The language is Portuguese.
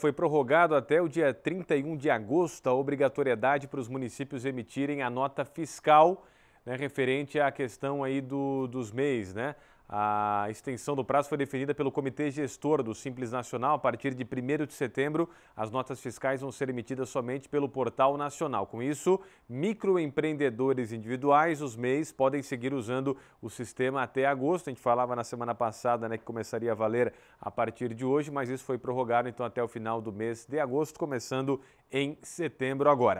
Foi prorrogado até o dia 31 de agosto a obrigatoriedade para os municípios emitirem a nota fiscal né, referente à questão aí do, dos mês, né? A extensão do prazo foi definida pelo Comitê Gestor do Simples Nacional. A partir de 1 de setembro, as notas fiscais vão ser emitidas somente pelo Portal Nacional. Com isso, microempreendedores individuais, os MEIs, podem seguir usando o sistema até agosto. A gente falava na semana passada né, que começaria a valer a partir de hoje, mas isso foi prorrogado então até o final do mês de agosto, começando em setembro agora.